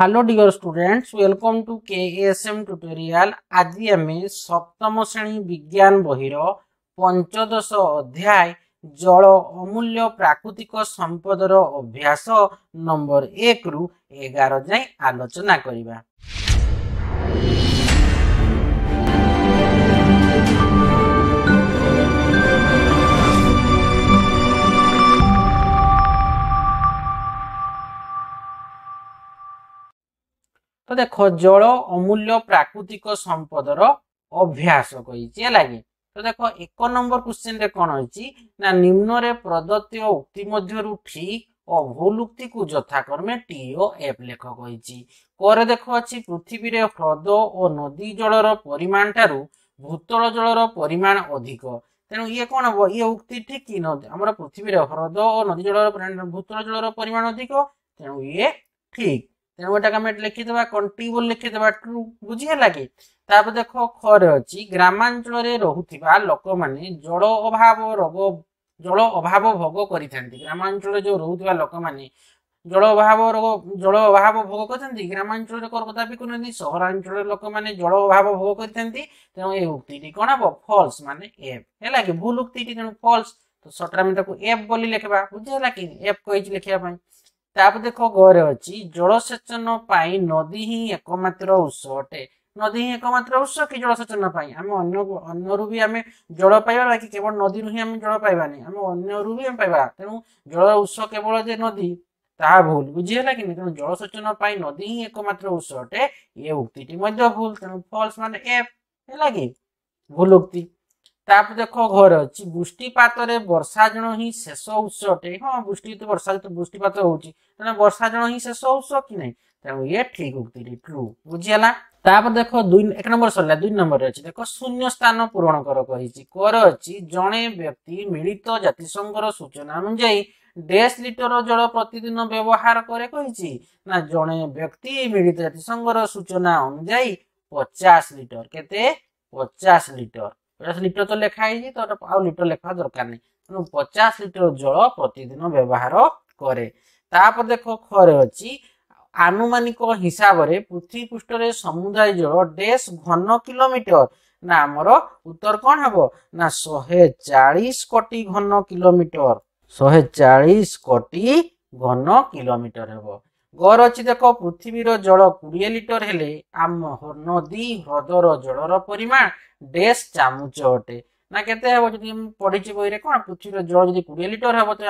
hello dear students welcome to K SM tutorial आज आम सप्तम श्रेणी विज्ञान बहर पंचदश अध्याय जल अमूल्य प्राकृतिक संपदर अभ्यास नंबर एक रु एगार जाए आलोचना करवा ତ ଦେଖ ଜଳ ଅମୂଲ୍ୟ ପ୍ରାକୃତିକ ସମ୍ପଦର ଅଭ୍ୟାସ କହିଛି ହେଲା କି ତ ଦେଖ ଏକ ନମ୍ବର କ୍ୱେଶ୍ଚିନରେ କ'ଣ ହେଉଛି ନା ନିମ୍ନରେ ପ୍ରଦତ୍ତ୍ୟ ଉକ୍ତି ମଧ୍ୟରୁ ଠିକ ଓ ଭୁଲ ଉକ୍ତିକୁ ଯଥାକ୍ରମେ ଟି ଓ ଏଫ୍ ଲେଖ କହିଛି କରେ ଦେଖ ଅଛି ପୃଥିବୀରେ ହ୍ରଦ ଓ ନଦୀ ଜଳର ପରିମାଣ ଠାରୁ ଭୂତଳ ଜଳର ପରିମାଣ ଅଧିକ ତେଣୁ ଇଏ କ'ଣ ହବ ଇଏ ଉକ୍ତି ଠିକ କି ନଦୀ ଆମର ପୃଥିବୀରେ ହ୍ରଦ ଓ ନଦୀ ଜଳର ଭୂତଳ ଜଳର ପରିମାଣ ଅଧିକ ତେଣୁ ଇଏ ଠିକ ତେଣୁ ଏଟାକୁ ଆମେ ଲେଖିଦେବା କଣ୍ଟ୍ରିବୁଲ ଲେଖିଦେବା ଟ୍ରୁ ବୁଝିହେଲା କି ତାପରେ ଦେଖ ଖରେ ଅଛି ଗ୍ରାମାଞ୍ଚଳରେ ରହୁଥିବା ଲୋକମାନେ ଜଳ ଅଭାବ ରୋଗ ଜଳ ଅଭାବ ଭୋଗ କରିଥାନ୍ତି ଗ୍ରାମାଞ୍ଚଳରେ ଯୋଉ ରହୁଥିବା ଲୋକମାନେ ଜଳ ଅଭାବ ରୋଗ ଜଳ ଅଭାବ ଭୋଗ କରିଥାନ୍ତି ଗ୍ରାମାଞ୍ଚଳରେ କର୍ମତା ବି କରୁନାହାନ୍ତି ସହରାଞ୍ଚଳରେ ଲୋକମାନେ ଜଳ ଅଭାବ ଭୋଗ କରିଥାନ୍ତି ତେଣୁ ଏ ଉକ୍ତିଟି କ'ଣ ହବ ଫଲ୍ସ ମାନେ ଏଫ୍ ହେଲା କି ଭୁଲ ଉକ୍ତିଟି ତେଣୁ ଫଲ୍ସ ତ ସଟରେ ଆମେ ତାକୁ ଏଫ୍ ବୋଲି ଲେଖିବା ବୁଝି ହେଲା କି ଏଫ୍ କହିଛି ଲେଖିବା ପାଇଁ ତାପରେ ଦେଖ ଘରେ ଅଛି ଜଳସେଚନ ପାଇଁ ନଦୀ ହିଁ ଏକମାତ୍ର ଉତ୍ସ ଅଟେ ନଦୀ ହିଁ ଏକମାତ୍ର ଉତ୍ସ କି ଜଳସେଚନ ପାଇଁ ଆମେ ଅନ୍ୟ ଅନ୍ୟରୁ ବି ଆମେ ଜଳ ପାଇବା ବାକି କେବଳ ନଦୀରୁ ହିଁ ଆମେ ଜଳ ପାଇବାନି ଆମେ ଅନ୍ୟରୁ ବି ଆମେ ପାଇବା ତେଣୁ ଜଳ ଉତ୍ସ କେବଳ ଯେ ନଦୀ ତାହା ଭୁଲ ବୁଝିହେଲା କି ତେଣୁ ଜଳସେଚନ ପାଇଁ ନଦୀ ହିଁ ଏକମାତ୍ର ଉତ୍ସ ଅଟେ ଏ ଉକ୍ତିଟି ମଧ୍ୟ ଭୁଲ ତେଣୁ ଫଲ୍ସ ମାନେ ଏଫ୍ ହେଲା କି ଭୁଲ ଉକ୍ତି ତାପରେ ଦେଖ ଘରେ ଅଛି ବୃଷ୍ଟିପାତରେ ବର୍ଷା ଜଣ ହିଁ ଶେଷ ଉତ୍ସଟେ ହଁ ବୃଷ୍ଟି ବର୍ଷା ବୃଷ୍ଟିପାତ ହଉଛି ତେଣୁ ବର୍ଷା ଜଣ ହିଁ ଶେଷ ଉତ୍ସ କି ନାହିଁ ତେଣୁ ଇଏ ଠିକ ଉକ୍ତିଟି ଟ୍ରୁ ବୁଝିହେଲା ତାପରେ ଦେଖ ଦୁଇ ଏକ ନମ୍ବର ସରିଲା ଦୁଇ ନମ୍ବରରେ ଅଛି ଦେଖ ଶୂନ୍ୟ ସ୍ଥାନ ପୂରଣ କର କହିଛି କର ଅଛି ଜଣେ ବ୍ୟକ୍ତି ମିଳିତ ଜାତିସଂଘର ସୂଚନା ଅନୁଯାୟୀ ଡେସ୍ ଲିଟର ଜଳ ପ୍ରତିଦିନ ବ୍ୟବହାର କରେ କହିଛି ନା ଜଣେ ବ୍ୟକ୍ତି ମିଳିତ ଜାତିସଂଘର ସୂଚନା ଅନୁଯାୟୀ ପଚାଶ ଲିଟର କେତେ ପଚାଶ ଲିଟର ପଚାଶ ଲିଟର ତ ଲେଖା ହେଇଛି ତ ଆଉ ଲିଟର ଲେଖା ଦରକାର ନାହିଁ ତେଣୁ ପଚାଶ ଲିଟର ଜଳ ପ୍ରତିଦିନ ବ୍ୟବହାର କରେ ତାପରେ ଦେଖ ଖରେ ଅଛି ଆନୁମାନିକ ହିସାବରେ ପୃଥିବୀ ପୃଷ୍ଠରେ ସମୁଦାୟ ଜଳ ଡେସ୍ ଘନ କିଲୋମିଟର ନା ଆମର ଉତ୍ତର କଣ ହେବ ନା ଶହେ ଚାଳିଶ କୋଟି ଘନ କିଲୋମିଟର ଶହେ ଚାଳିଶ କୋଟି ଘନ କିଲୋମିଟର ହେବ গড় অছি দেখ পৃথিবীর জল কোড়িয়ে লিটর হলে আম নদী হ্রদর জলর পরিমাণ ডেস চামচ অটে না কত হব যদি পড়েছি বইরে কম পৃথিবীর জল যদি কোড়িয়ে লিটর হব তো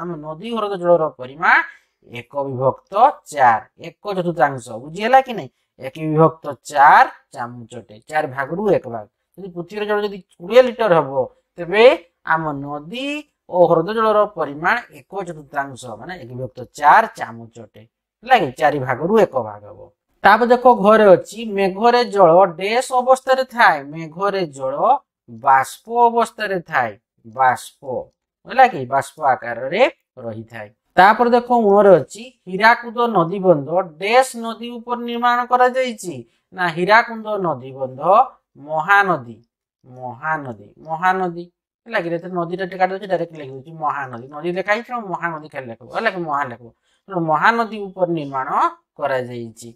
আম নদী হ্রদ জলর পরিমাণ এক বিভক্ত চার এক চতুর্থাংশ বুঝি হল কি না এক বিভক্ত চার চামচটে চার ভাগ রু এক ভাগ যদি পৃথিবীর জল যদি কোড়িয়ে লিটর হব তবে আম নদী ও হ্রদ জলর পরিমাণ এক চতুর্থাংশ মানে এক বিভক্ত চার চামচটে ଲାଗି ଚାରି ଭାଗରୁ ଏକ ଭାଗ ହବ ତାପରେ ଦେଖ ଘରେ ଅଛି ମେଘରେ ଜଳ ଡେସ୍ ଅବସ୍ଥାରେ ଥାଏ ମେଘରେ ଜଳ ବାଷ୍ପ ଅବସ୍ଥାରେ ଥାଏ ବାଷ୍ପ ହେଲା କି ବାଷ୍ପ ଆକାରରେ ରହିଥାଏ ତାପରେ ଦେଖ ମୋର ଅଛି ହୀରାକୁଦ ନଦୀବନ୍ଧ ଡେସ୍ ନଦୀ ଉପରେ ନିର୍ମାଣ କରାଯାଇଛି ନା ହୀରାକୁଦ ନଦୀବନ୍ଧ ମହାନଦୀ ମହାନଦୀ ମହାନଦୀ ହେଲା କି ନଦୀଟା କାଟି ଦେଉଛି ଡାଇରେକ୍ଟ ଲେଖିଦେଉଛି ମହାନଦୀ ନଦୀ ଲେଖା ହେଇଛି ମହାନଦୀ ଖାଲି ଲେଖିବ ହେଲା କି ମହା ଲେଖିବ ମହାନଦୀ ଉପରେ ନିର୍ମାଣ କରାଯାଇଛି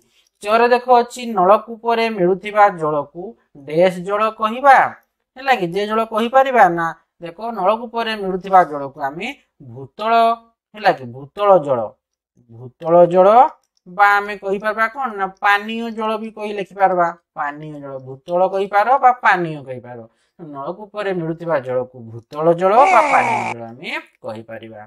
ଚର ଦେଖ ଅଛି ନଳକୂପରେ ମିଳୁଥିବା ଜଳକୁ ଡ୍ରେସ୍ ଜଳ କହିବା ହେଲା କି ଯେ ଜଳ କହିପାରିବା ନା ଦେଖ ନଳକୂପରେ ମିଳୁଥିବା ଜଳକୁ ଆମେ ଭୂତଳ ହେଲା କି ଭୂତଳ ଜଳ ଭୂତଳ ଜଳ ବା ଆମେ କହିପାରିବା କ'ଣ ନା ପାନୀୟ ଜଳ ବି କହି ଲେଖିପାରିବା ପାନୀୟ ଜଳ ଭୂତଳ କହିପାର ବା ପାନୀୟ କହିପାର ନଳକୂପରେ ମିଳୁଥିବା ଜଳକୁ ଭୂତଳ ଜଳ ବା ପାନୀୟ ଜଳ ଆମେ କହିପାରିବା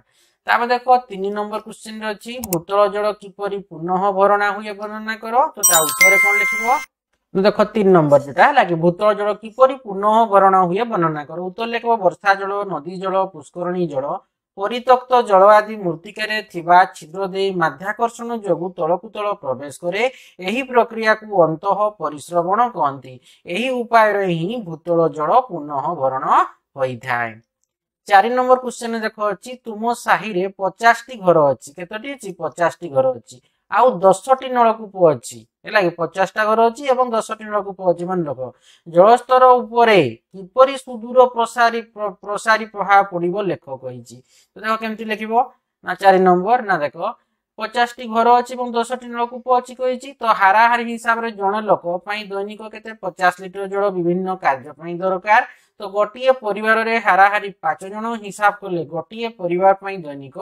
ତାପରେ ଦେଖ ତିନି ନମ୍ବର ରେ ଅଛି ଭୂତଳ ଜଳ କିପରି ପୁନଃ ଭରଣା ହୁଏ ବର୍ଣ୍ଣନା କର ତ ତା ଉତ୍ତରରେ କଣ ଲେଖିବ ଦେଖ ତିନି ନମ୍ବର ଯେଟା ହେଲା କି ଭୂତଳ ଜଳ କିପରି ପୁନଃ ଭରଣା ହୁଏ ବର୍ଣ୍ଣନା କର ଉତ୍ତର ଲେଖିବ ବର୍ଷା ଜଳ ନଦୀ ଜଳ ପୁଷ୍କରଣୀ ଜଳ পরিত্যক্ত জল আদি মূর্তিকারে থিবা ছিদ্র দেই মাধ্যাকর্ষণ যোগু তলকু তল প্রবেশ করে এই প্রক্রিয়াকু অন্তহ পরিশ্রবণ কহন্তি এই উপায়ে হি ভূতল জল পুনঃ ভরণ হইথায় চারি নম্বর কোশ্চেন দেখ অ তুম সাহিরে পচাশটি ঘর অতটি অ পচাশটি ঘর অ ଆଉ ଦଶଟି ନଳକୂପ ଅଛି ହେଲା କି ପଚାଶଟା ଘର ଅଛି ଏବଂ ଦଶଟି ନଳକୂପ ଅଛି ମାନେ ଲୋକ ଜଳସ୍ତର ଉପରେ କିପରି ସୁଦୂର ପ୍ରସାରୀ ପ୍ରସାରୀ ପ୍ରଭାବ ପଡିବ ଲେଖ କହିଛି ତ ଦେଖ କେମିତି ଲେଖିବ ନା ଚାରି ନମ୍ବର ନା ଦେଖ ପଚାଶଟି ଘର ଅଛି ଏବଂ ଦଶଟି ନଳକୂପ ଅଛି କହିଛି ତ ହାରାହାରି ହିସାବରେ ଜଣେ ଲୋକ ପାଇଁ ଦୈନିକ କେତେ ପଚାଶ ଲିଟର ଜଳ ବିଭିନ୍ନ କାର୍ଯ୍ୟ ପାଇଁ ଦରକାର ତ ଗୋଟିଏ ପରିବାରରେ ହାରାହାରି ପାଞ୍ଚ ଜଣ ହିସାବ କଲେ ଗୋଟିଏ ପରିବାର ପାଇଁ ଦୈନିକ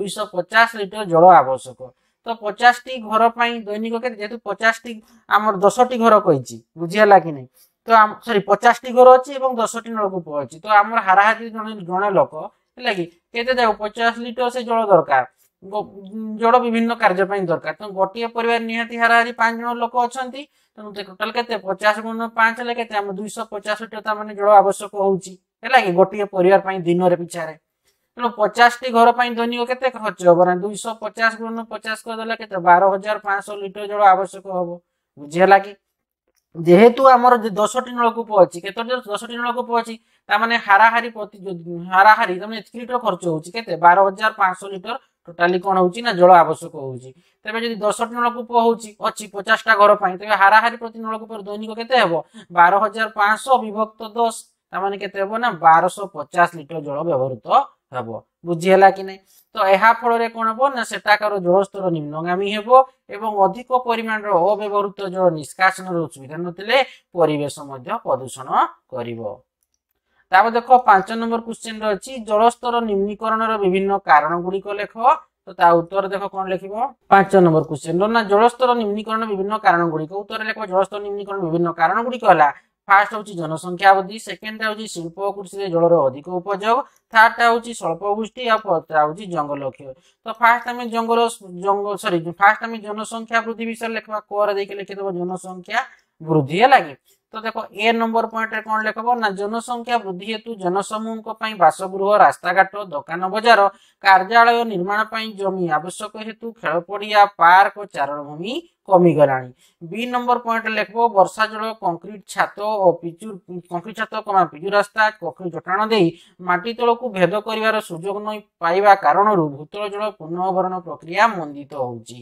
ଦୁଇଶହ ପଚାଶ ଲିଟର ଜଳ ଆବଶ୍ୟକ ତ ପଚାଶଟି ଘର ପାଇଁ ଦୈନିକ କେତେ ଯେହେତୁ ପଚାଶଟି ଆମର ଦଶଟି ଘର କହିଛି ବୁଝିହେଲା କି ନାହିଁ ତ ସରି ପଚାଶଟି ଘର ଅଛି ଏବଂ ଦଶଟି ନଳକୂପ ଅଛି ତ ଆମର ହାରାହାରି ଜଣେ ଜଣେ ଲୋକ ହେଲା କି କେତେ ଯାଉ ପଚାଶ ଲିଟର ସେ ଜଳ ଦରକାର ଜଳ ବିଭିନ୍ନ କାର୍ଯ୍ୟ ପାଇଁ ଦରକାର ତେଣୁ ଗୋଟିଏ ପରିବାର ନିହାତି ହାରାହାରି ପାଞ୍ଚ ଜଣ ଲୋକ ଅଛନ୍ତି ତେଣୁ ଟୋଟାଲ କେତେ ପଚାଶ ଗୁଣ ପାଞ୍ଚ ହେଲେ କେତେ ଆମ ଦୁଇଶହ ପଚାଶ ଲିଟର ତା ମାନେ ଜଳ ଆବଶ୍ୟକ ହଉଛି ହେଲା କି ଗୋଟିଏ ପରିବାର ପାଇଁ ଦିନରେ ପିଛାରେ ତେଣୁ ପଚାଶଟି ଘର ପାଇଁ ଦୈନିକ କେତେ ଖର୍ଚ୍ଚ ହେବ ନା ଦୁଇଶହ ପଚାଶ ଗୁଣନ ପଚାଶ କରିଦେଲେ କେତେ ବାର ହଜାର ପାଞ୍ଚଶହ ଲିଟର ଜଳ ଆବଶ୍ୟକ ହବ ବୁଝିହେଲା କି ଯେହେତୁ ଆମର ଦଶଟି ନଳକୂପ ଅଛି କେତୋଟି ଦଶଟି ନଳକୂପ ଅଛି ତାମାନେ ହାରାହାରି ପ୍ରତି ହାରାହାରି ତାମାନେ ଏତିକି ଲିଟର ଖର୍ଚ୍ଚ ହେଉଛି କେତେ ବାର ହଜାର ପାଞ୍ଚଶହ ଲିଟର ଟୋଟାଲି କ'ଣ ହେଉଛି ନା ଜଳ ଆବଶ୍ୟକ ହେଉଛି ତେବେ ଯଦି ଦଶଟି ନଳକୂପ ହେଉଛି ଅଛି ପଚାଶଟା ଘର ପାଇଁ ତେବେ ହାରାହାରି ପ୍ରତି ନଳକୂପର ଦୈନିକ କେତେ ହେବ ବାର ହଜାର ପାଞ୍ଚଶହ ବିଭକ୍ତ ଦଶ ତାମାନେ କେତେ ହେବ ନା ବାରଶହ ପଚାଶ ଲିଟର ଜଳ ବ୍ୟବହୃତ হব ବୁଝି ହେଲା କି ନାହିଁ ତ ଏହା ଫଳରେ କ'ଣ ହେବ ନା ସେଠାକାର ଜଳସ୍ତର ନିମ୍ନଗାମୀ ହେବ ଏବଂ ଅଧିକ ପରିମାଣର ଅବ୍ୟବହୃତ ଜଳ ନିଷ୍କାସନର ସୁବିଧା ନଥିଲେ ପରିବେଶ ମଧ୍ୟ ପ୍ରଦୂଷଣ କରିବ ତାପରେ ଦେଖ ପାଞ୍ଚ ନମ୍ବର କ୍ୱେଶ୍ଚିନ୍ର ଅଛି ଜଳସ୍ତର ନିମ୍ନୀକରଣର ବିଭିନ୍ନ କାରଣ ଗୁଡ଼ିକ ଲେଖ ତ ତା ଉତ୍ତର ଦେଖ କ'ଣ ଲେଖିବ ପାଞ୍ଚ ନମ୍ବର କ୍ୱେଶ୍ଚିନ୍ର ନା ଜଳସ୍ତର ନିମ୍ନୀକରଣ ବିଭିନ୍ନ କାରଣ ଗୁଡ଼ିକ ଉତ୍ତର ଲେଖିବ ଜଳସ୍ତର ନିମ୍ନୀକରଣ বিভিন্ন କାରଣ ଗୁଡ଼ିକ ହେଲା ফার্স্ট হচ্ছে জনসংখ্যা বৃদ্ধি সেকেন্ড হচ্ছে শিল্প ও কৃষি জলর অধিক উপযোগ থার্ডটা হচ্ছে স্বল্পগোষ্ঠী আর ফোর্থটা হচ্ছে জঙ্গলক্ষী তো ফার্স্ট আমি জঙ্গল জঙ্গল সরি ফার্স্ট আমি জনসংখ্যা বৃদ্ধি বিষয়ে লেখবা কর দেখে লিখে দেব জনসংখ্যা বৃদ্ধি হেলাকি তো দেখো এ নম্বর পয়েন্টে কোণ লেখব না জনসংখ্যা বৃদ্ধি হেতু জনসমূহক পাই বাসগৃহ রাস্তাঘাট দোকান বজার কার্যালয় নির্মাণ পাই জমি আবশ্যক হেতু খেল পড়িয়া পার্ক ও চারণভূমি କମିଗଲାଣି ବି ନମ୍ବର ପଏଣ୍ଟ ଲେଖିବ ବର୍ଷା ଜଳ କଂକ୍ରିଟ ଛାତ ଓ ପିଚୁ କଂକ୍ରିଟ ଛାତ କମା ପିଚୁ ରାସ୍ତା କଂକ୍ରିଟ ଜଟାଣ ଦେଇ ମାଟି ତଳକୁ ଭେଦ କରିବାର ସୁଯୋଗ ନ ପାଇବା କାରଣରୁ ଭୂତଳ ଜଳ ପୁନଃଭରଣ ପ୍ରକ୍ରିୟା ମନ୍ଦିତ ହେଉଛି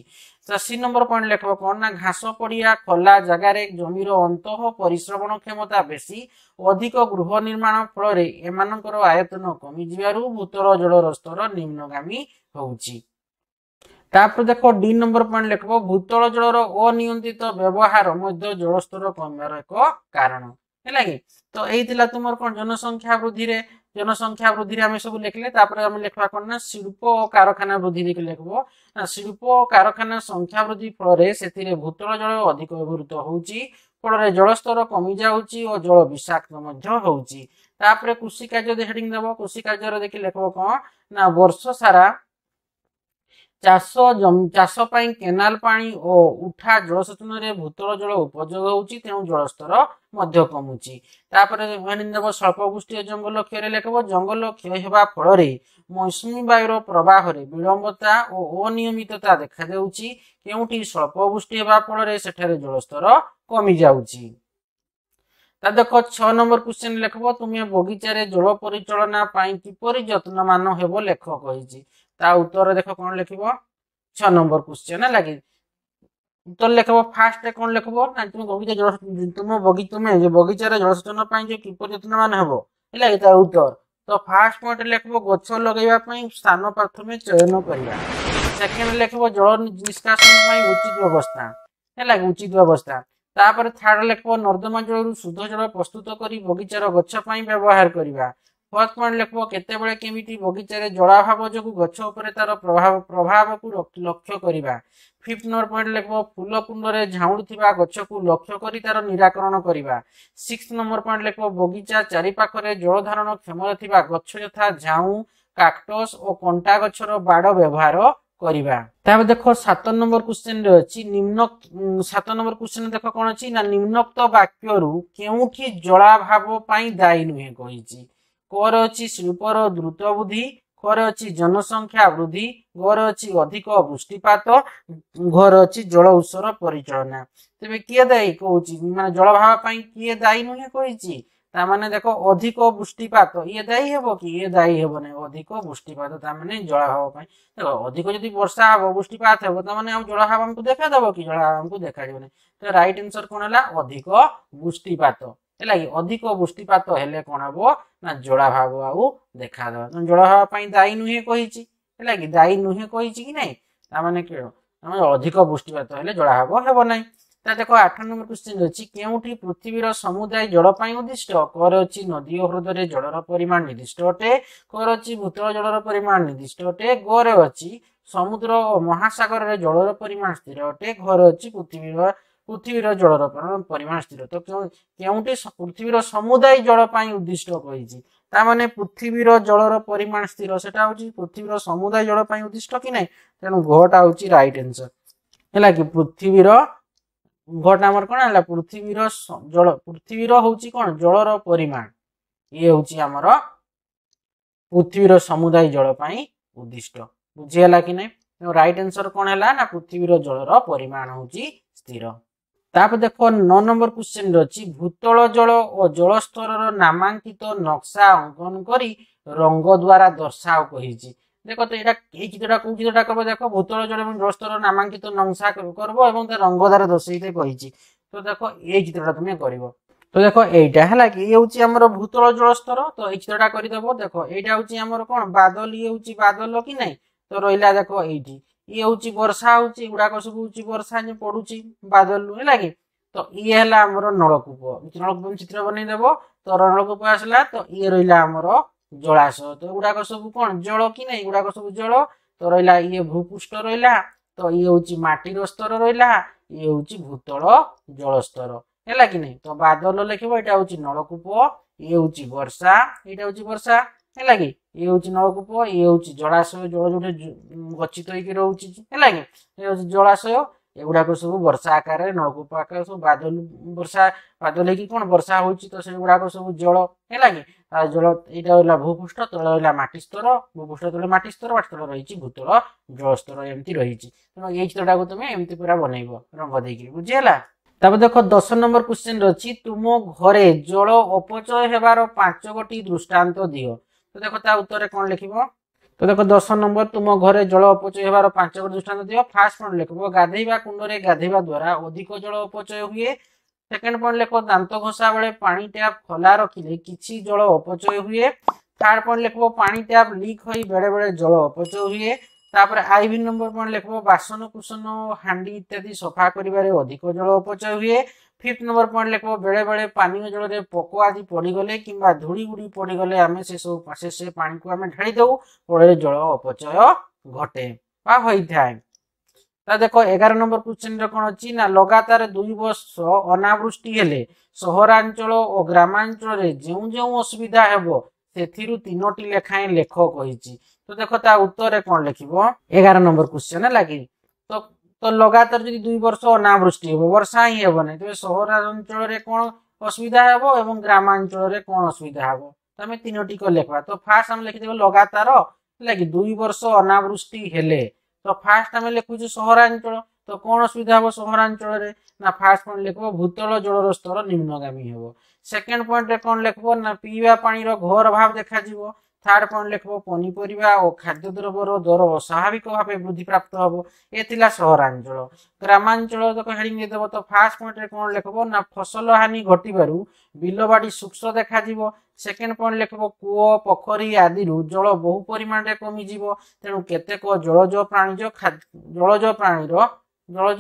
ସି ନମ୍ବର ପଏଣ୍ଟ ଲେଖିବ କ'ଣ ନା ଘାସ ପଡ଼ିଆ ଖୋଲା ଜାଗାରେ ଜମିର ଅନ୍ତଃ ପରିଶ୍ରମଣ କ୍ଷମତା ବେଶୀ ଅଧିକ ଗୃହ ନିର୍ମାଣ ଫଳରେ ଏମାନଙ୍କର ଆୟତନ କମିଯିବାରୁ ଭୂତଳ ଜଳର ସ୍ତର ନିମ୍ନଗାମୀ ହେଉଛି ତାପରେ ଦେଖ ଡି ନମ୍ବର ପଏଣ୍ଟ ଲେଖିବ ଭୂତଳ ଜଳର ଅନିୟନ୍ତ୍ରିତ ବ୍ୟବହାର ମଧ୍ୟ ଜଳସ୍ତର କମିବାର ଏକ କାରଣ ହେଲା କି ତ ଏଇ ଥିଲା ତୁମର କଣ ଜନସଂଖ୍ୟା ବୃଦ୍ଧିରେ জনসংখ্যা বৃদ্ধিরে আমি সব লিখলে তারপরে আমি লিখবা কোন না শিল্প ও কারখানা বৃদ্ধি দিকে লিখব না শিল্প ও কারখানা সংখ্যা বৃদ্ধি ফলরে সেতিরে ভূতল জল অধিক ব্যবহৃত হচ্ছে ফলরে জলস্তর কমি যাচ্ছে ও জল বিষাক্ত মধ্যে হচ্ছে তাপরে কৃষি কার্য হেডিং দেব কৃষি কার্যরে দেখি লিখব কোন না বর্ষ সারা ଚାଷ ଚାଷ ପାଇଁ କେନାଲ ପାଣି ଓ ଉଠା ଜଳସେଚନରେ ଭୂତଳ ଜଳ ଉପଯୋଗ ହେଉଛି ତେଣୁ ଜଳସ୍ତର ମଧ୍ୟ କମୁଛି ତାପରେ ଦେବ ସ୍ୱଳ୍ପ ଗୋଷ୍ଠୀ ଜଙ୍ଗଲ କ୍ଷୟରେ ଲେଖିବ ଜଙ୍ଗଲ କ୍ଷୟ ହେବା ଫଳରେ ମୌସୁମୀ ବାୟୁର ପ୍ରବାହରେ ବିଳମ୍ବତା ଓ ଅନିୟମିତତା ଦେଖାଯାଉଛି କେଉଁଠି ସ୍ୱଳ୍ପ ଗୋଷ୍ଠୀ ହେବା ଫଳରେ ସେଠାରେ ଜଳସ୍ତର କମିଯାଉଛି ତା ଦେଖ ଛଅ ନମ୍ବର କ୍ୱେଶ୍ଚିନ୍ ଲେଖିବ ତୁମେ ବଗିଚାରେ ଜଳ ପରିଚାଳନା ପାଇଁ କିପରି ଯତ୍ନମାନ ହେବ ଲେଖ କହିଛି তা উত্তর দেখ কোণ লিখব ছ নম্বর কোশ্চেন হল কি উত্তর লিখব ফার্স্টে কোণ লিখব না তুমি বগিচা জল তুমি বগি তুমি যে বগিচার জলসেচন পাই যে কিপর যত্নবান হব হল কি তার উত্তর তো ফার্স্ট পয়েন্ট লিখব গছ লগাইবা পাই স্থান প্রথমে চয়ন করিবা সেকেন্ড লিখব জল নিষ্কাশন পাই উচিত ব্যবস্থা হল কি উচিত ব্যবস্থা তাপরে থার্ড লিখব নর্দমা জলরু শুদ্ধ জল প্রস্তুত করি বগিচার গছ পাই ব্যবহার করিবা ଫର୍ଷ୍ଟ ପଏଣ୍ଟ ଲେଖିବ କେତେବେଳେ କେମିତି ବଗିଚାରେ ଜଳାଭାବ ଯୋଗୁଁ ଗଛ ଉପରେ ତାର ପ୍ରଭାବ ପ୍ରଭାବକୁ ଲକ୍ଷ୍ୟ କରିବା ଫିଫ୍ଥ ନମ୍ବର ପଏଣ୍ଟ ଲେଖିବ ଫୁଲ କୁଣ୍ଡରେ ଝାଉଁଳୁଥିବା ଗଛକୁ ଲକ୍ଷ୍ୟ କରି ତାର ନିରାକରଣ କରିବା ସିକ୍ସଥ ନମ୍ବର ପଏଣ୍ଟ ଲେଖିବ ବଗିଚା ଚାରିପାଖରେ ଧାରଣ କ୍ଷମତା ଥିବା ଗଛ ଯଥା ଝାଉଁ କାକ୍ଟସ୍ ଓ କଣ୍ଟା ଗଛର ବାଡ଼ ବ୍ୟବହାର କରିବା ତାପରେ ଦେଖ ସାତ ନମ୍ବର କ୍ୱେଶ୍ଚିନରେ ଅଛି ନିମ୍ନ ସାତ ନମ୍ବର କ୍ୱେଶ୍ଚିନ ଦେଖ କ'ଣ ଅଛି ନା ନିମ୍ନକ୍ତ ବାକ୍ୟରୁ କେଉଁଠି ଜଳାଭାବ ପାଇଁ ଦାୟୀ ନୁହେଁ କହିଛି କର ଅଛି ଶିଳ୍ପର ଦ୍ରୁତ ବୃଦ୍ଧି ଖରେ ଅଛି ଜନସଂଖ୍ୟା ବୃଦ୍ଧି ଘରେ ଅଛି ଅଧିକ ବୃଷ୍ଟିପାତ ଘରେ ଅଛି ଜଳ ଉତ୍ସର ପରିଚାଳନା ତେବେ କିଏ ଦାୟୀ କହୁଛି ମାନେ ଜଳଭାବ ପାଇଁ କିଏ ଦାୟୀ ନୁହେଁ କହିଛି ତାମାନେ ଦେଖ ଅଧିକ ବୃଷ୍ଟିପାତ ଇଏ ଦାୟୀ ହେବ କି ଇଏ ଦାୟୀ ହେବ ନାହିଁ ଅଧିକ ବୃଷ୍ଟିପାତ ତାମାନେ ଜଳଭାବ ପାଇଁ ଦେଖ ଅଧିକ ଯଦି ବର୍ଷା ହେବ ବୃଷ୍ଟିପାତ ହେବ ତାମାନେ ଆମ ଜଳାଭାବ ଆମକୁ ଦେଖାଦେବ କି ଜଳାଭାବ ଆମକୁ ଦେଖାଯିବ ନାହିଁ ତ ରାଇଟ୍ ଆନ୍ସର କଣ ହେଲା ଅଧିକ ବୃଷ୍ଟିପାତ ହେଲା କି ଅଧିକ ବୃଷ୍ଟିପାତ ହେଲେ କ'ଣ ହେବ ନା ଜଳାଭାବ ଆଉ ଦେଖାଦେବ ତେଣୁ ଜଳାଭାବ ପାଇଁ ଦାୟୀ ନୁହେଁ କହିଛି ହେଲା କି ଦାୟୀ ନୁହେଁ କହିଛି କି ନାହିଁ ତାମାନେ ତାମାନେ ଅଧିକ ବୃଷ୍ଟିପାତ ହେଲେ ଜଳାଭାବ ହେବ ନାହିଁ ତା ଦେଖ ଆଠ ନମ୍ବର କ୍ୱେଶ୍ଚିନ୍ ଅଛି କେଉଁଠି ପୃଥିବୀର ସମୁଦାୟ ଜଳ ପାଇଁ ଉଦ୍ଦିଷ୍ଟ କର ଅଛି ନଦୀ ଓ ହ୍ରଦରେ ଜଳର ପରିମାଣ ନିର୍ଦ୍ଦିଷ୍ଟ ଅଟେ କର ଅଛି ଭୂତଳ ଜଳର ପରିମାଣ ନିର୍ଦ୍ଦିଷ୍ଟ ଅଟେ ଗରେ ଅଛି ସମୁଦ୍ର ଓ ମହାସାଗରରେ ଜଳର ପରିମାଣ ସ୍ଥିର ଅଟେ ଘରେ ଅଛି ପୃଥିବୀର ପୃଥିବୀର ଜଳର ପରିମାଣ ସ୍ଥିର ତ କେଉଁଠି ପୃଥିବୀର ସମୁଦାୟ ଜଳ ପାଇଁ ଉଦ୍ଦିଷ୍ଟ କହିଛି ତା ମାନେ ପୃଥିବୀର ଜଳର ପରିମାଣ ସ୍ଥିର ସେଟା ହଉଛି ପୃଥିବୀର ସମୁଦାୟ ଜଳ ପାଇଁ ଉଦ୍ଦିଷ୍ଟ କି ନାହିଁ ତେଣୁ ଘଟା ହଉଛି ରାଇଟ ଆନ୍ସର ହେଲା କି ପୃଥିବୀର ଘଟ ଆମର କଣ ହେଲା ପୃଥିବୀର ଜଳ ପୃଥିବୀର ହଉଛି କଣ ଜଳର ପରିମାଣ ଇଏ ହଉଛି ଆମର ପୃଥିବୀର ସମୁଦାୟ ଜଳ ପାଇଁ ଉଦ୍ଦିଷ୍ଟ ବୁଝିହେଲା କି ନାହିଁ ତେଣୁ ରାଇଟ ଆନ୍ସର କଣ ହେଲା ନା ପୃଥିବୀର ଜଳର ପରିମାଣ ହଉଛି ସ୍ଥିର ତାପରେ ଦେଖ ନଅ ନମ୍ବର କ୍ୱେଶ୍ଚିନ୍ରେ ଅଛି ଭୂତଳ ଜଳ ଓ ଜଳସ୍ତରର ନାମାଙ୍କିତ ନକ୍ସା ଅଙ୍କନ କରି ରଙ୍ଗ ଦ୍ୱାରା ଦର୍ଶାଅ କହିଛି ଦେଖ ତ ଏଇଟା ଏଇ ଚିତ୍ରଟା କୋଉ ଚିତ୍ରଟା କହିବ ଦେଖ ଭୂତଳ ଜଳ ଏବଂ ଜଳସ୍ତର ନାମାଙ୍କିତ ନକ୍ସା କରିବ ଏବଂ ତା ରଙ୍ଗ ଦ୍ୱାରା ଦର୍ଶାଇତେ କହିଛି ତ ଦେଖ ଏଇ ଚିତ୍ରଟା ତୁମେ କରିବ ତ ଦେଖ ଏଇଟା ହେଲା କି ଇଏ ହେଉଛି ଆମର ଭୂତଳ ଜଳସ୍ତର ତ ଏଇ ଚିତ୍ରଟା କରିଦେବ ଦେଖ ଏଇଟା ହେଉଛି ଆମର କ'ଣ ବାଦଲ ଇଏ ହେଉଛି ବାଦଲ କି ନାହିଁ ତ ରହିଲା ଦେଖ ଏଇଠି इ हौ वर्षा हौ पढु बादल होला कि इलाम नलकूप नलकूप चित तर नलकूप आसला जाशय त गुडाक सब कल कि गुडाक सब जा इ भूपु र इ हौ माटर स्तर भूतल भूत स्तर होला कि नै तो बादल लेखेको एटा हौ नलकूप इ हौ वर्षा एटा हौ ହେଲା କି ଇଏ ହେଉଛି ନଳକୂପ ଇଏ ହେଉଛି ଜଳାଶୟ ଜଳ ଯୋଉଠି ଗଚ୍ଛିତ ହେଇକି ରହୁଛି ହେଲା କି ଇଏ ହେଉଛି ଜଳାଶୟ ଏଗୁଡ଼ାକ ସବୁ ବର୍ଷା ଆକାରରେ ନଳକୂପ ଆକାରରେ ସବୁ ବାଦଲ ବର୍ଷା ବାଦଲ ହେଇକି କ'ଣ ବର୍ଷା ହେଉଛି ତ ସେଗୁଡ଼ାକ ସବୁ ଜଳ ହେଲା କି ତା ଜଳ ଏଇଟା ରହିଲା ଭୂପୃଷ୍ଠ ତଳ ରହିଲା ମାଟି ସ୍ତର ଭୂପୃଷ୍ଠ ତଳେ ମାଟି ସ୍ତର ମାଟି ତଳ ରହିଛି ଭୂତଳ ଜଳ ସ୍ତର ଏମିତି ରହିଛି ତେଣୁ ଏଇ ଚିତ୍ରଟାକୁ ତୁମେ ଏମିତି ପୁରା ବନେଇବ ରଙ୍ଗ ଦେଇକି ବୁଝିହେଲା ତାପରେ ଦେଖ ଦଶ ନମ୍ବର କ୍ୱେଶ୍ଚିନ୍ ଅଛି ତୁମ ଘରେ ଜଳ ଅପଚୟ ହେବାର ପାଞ୍ଚ ଗୋଟି ଦୃଷ୍ଟାନ୍ତ ଦିଅ তো দেখো ତା ଉତ୍ତରରେ କ'ଣ ଲେଖିବ তো দেখো দশ নম্বর তুম ঘরে জল অপচয় হবার পাঁচ গোটি দৃষ্টান্ত দিও ফার্স্ট পয়েন্ট লেখব গাধেবা কুণ্ডরে গাধেবা দ্বারা অধিক জল অপচয় হুয়ে সেকেন্ড পয়েন্ট লেখ দান্ত ঘষা বেড়ে পানি ট্যাপ খোলা রাখিলে কিছু জল অপচয় হুয়ে থার্ড পয়েন্ট লেখব পানি ট্যাপ লিক হয়ে বেড়ে বেড়ে জল অপচয় হুয়ে তারপরে আইভি নম্বর পয়েন্ট লেখব বাসন কুসন হাঁডি ইত্যাদি সফা করবার অধিক জল অপচয় হুয়ে ফিফ্থ নম্বর পয়েন্ট লিখব বেড়ে পানীয় জলরে পোক আদি পড়িগলে কিংবা ধূলি গুড়ি পড়িগলে আমি সেসব সে সে পানিকে আমি ঢালি দেউ ফলে জল অপচয় ঘটে বা হয়ে তা দেখো এগারো নম্বর কোশ্চেনরে কোণ অছি না লগাতার দুই বর্ষ অনাবৃষ্টি হলে সহরাঞ্চল ও গ্রামাঞ্চলে যে যে অসুবিধা হব ସେଥିରୁ ତିନୋଟି ଲେଖାଏଁ ଲେଖ କହିଛି ତ ଦେଖ ତା ଉତ୍ତରରେ କଣ ଲେଖିବ ଏଗାର ନମ୍ବର କ୍ୱେଶ୍ଚନ ହେଲା କି ତ तो लगातार जो दुई वर्ष अनावृष्टि हम वर्षा ही हम ना तेज सहरांचल कौन असुविधा हम और ग्रामांचल कौन असुविधा हम तो आम तीनो लिखा तो फास्ट आम लिखीद लगातार कि दुई वर्ष अनावृष्टि हेले तो फास्ट आम लिखुच सहरांचल तो कौन असुविधा हम सहरांचल ना फास्ट पॉइंट लिख भूतल जल रर निम्नगामी हे सेकेंड पॉइंट कौन लिखो ना पीवा पानी घोर अभाव देखा থার্ড পয়েন্ট লিখব পনিপরিবা ও খাদ্যদ্রব্যর দর স্বাভাবিক ভাবে বৃদ্ধিপ্রাপ্ত হব এ লা সহরাঞ্চল গ্রামাঞ্চল যাক হেডিং দেব তো ফার্স্ট পয়েন্টে কোণ লিখব না ফসল হানি ঘটিবার বিলবাড়ি শুষ্ক দেখাযিব সেকেন্ড পয়েন্ট লিখব কূয় পোখরী আদি জল বহু পরিমাণে কমিযিব তেণু কেতেক জলজ প্রাণীজ জলজ প্রাণীর জলজ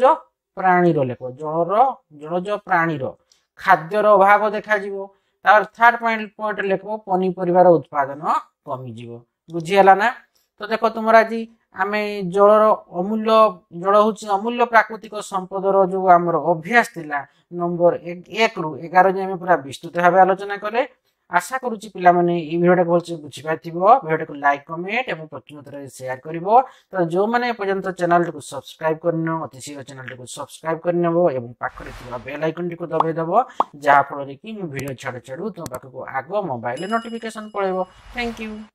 প্রাণীর লেখ জলর জলজ প্রাণীর খাদ্যর অভাব দেখাযিব ତାପରେ ଥାର୍ଡ ପଏଣ୍ଟ ପଏଣ୍ଟ ଲେଖିବ ପନିପରିବାର ଉତ୍ପାଦନ କମିଯିବ ବୁଝିହେଲା ନା ତ ଦେଖ ତୁମର ଆଜି ଆମେ ଜଳର ଅମୂଲ୍ୟ ଜଳ ହେଉଛି ଅମୂଲ୍ୟ ପ୍ରାକୃତିକ ସମ୍ପଦର ଯୋଉ ଆମର ଅଭ୍ୟାସ ଥିଲା ନମ୍ବର ଏକରୁ ଏଗାର ଯେ ଆମେ ପୁରା ବିସ୍ତୃତ ଭାବେ ଆଲୋଚନା କଲେ আশা করুছি পিলাମାନେ ଏଇ ଭିଡ଼ିଓଟାକୁ ଭଲସେ ବୁଝିପାରିଥିବ ଭିଡ଼ିଓଟାକୁ ଲାଇକ୍ କମେଣ୍ଟ ଏବଂ ପ୍ରଥମଥର ସେୟାର କରିବ ତ ଯେଉଁମାନେ ଏପର୍ଯ୍ୟନ୍ତ ଚ୍ୟାନେଲଟିକୁ ସବସ୍କ୍ରାଇବ୍ କରିନ ଅତି ଶୀଘ୍ର ଚ୍ୟାନେଲଟିକୁ ସବସ୍କ୍ରାଇବ୍ କରିନେବ ଏବଂ ପାଖରେ ଥିବା ବେଲ୍ ଆଇକନ୍ଟିକୁ ଦବାଇ ଦେବ ଯାହାଫଳରେ କି ମୁଁ ଭିଡ଼ିଓ ଛାଡ଼ୁ ଛାଡ଼ୁ ତୁମ ପାଖକୁ ଆଗ ମୋବାଇଲରେ ନୋଟିଫିକେସନ୍ ପଳାଇବ ଥ୍ୟାଙ୍କ ୟୁ